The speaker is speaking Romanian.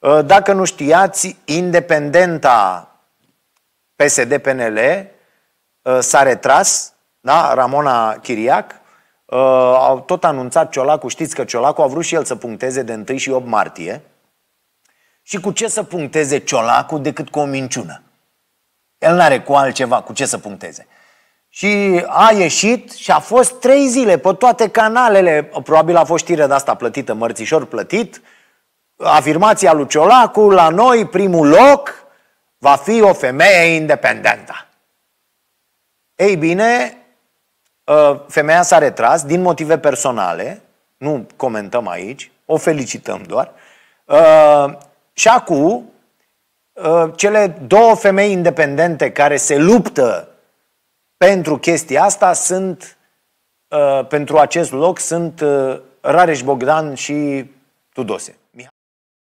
Uh, dacă nu știați, independenta PSD-PNL uh, s-a retras, da? Ramona Chiriac, uh, au tot anunțat Ciolacu, știți că Ciolacu a vrut și el să puncteze de 1 și 8 martie, și cu ce să puncteze Ciolacu decât cu o minciună? El n-are cu altceva, cu ce să puncteze. Și a ieșit și a fost trei zile pe toate canalele, probabil a fost știrea de asta plătită, mărțișor plătit, uh, afirmația lui Ciolacu, la noi primul loc va fi o femeie independentă. Ei bine, ă, femeia s-a retras din motive personale, nu comentăm aici, o felicităm doar. Ă, și acum, ă, cele două femei independente care se luptă pentru chestia asta sunt, pentru acest loc, sunt Rareș Bogdan și Tudose.